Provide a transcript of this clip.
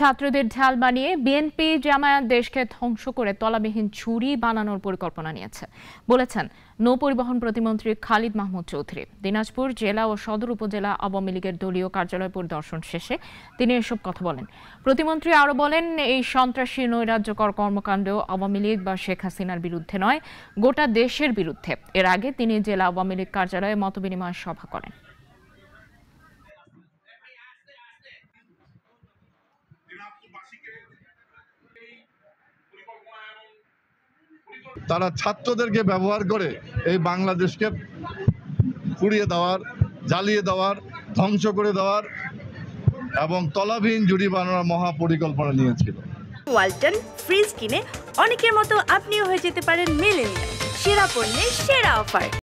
ছাত্রদের ঢাল বানিয়ে বিএনপি জামায়াত দেশকে ধ্বংস করে তলাবিহীন ঝুড়ি বানানোর পরিকল্পনা নিয়েছে বলেছেন নৌপরিবহন প্রতিমন্ত্রী খালিদ মাহমুদ চৌধুরী দিনাজপুর জেলা ও সদর উপজেলা আওয়ামী লীগের দলীয় কার্যালয় পরিদর্শন শেষে তিনি এসব কথা বলেন প্রতিমন্ত্রী আরও বলেন এই সন্ত্রাসী নৈরাজ্যকর কর্মকাণ্ড আওয়ামী লীগ বা শেখ হাসিনার বিরুদ্ধে নয় গোটা দেশের বিরুদ্ধে এর আগে তিনি জেলা আওয়ামী লীগ কার্যালয়ে মতবিনিময় সভা করেন তারা ছাত্রদেরকে ব্যবহার করে এই বাংলাদেশকে পুড়িয়ে দেওয়ার জ্বালিয়ে দেওয়ার ধ্বংস করে দেওয়ার এবং তলাভীন জুড়ি বানানোর মহাপরিকল্পনা নিয়েছিল ওয়ালটন ফ্রিজ কিনে অনেকের মতো আপনিও হয়ে যেতে পারেন মেলেন সেরা পণ্যের সেরা অফার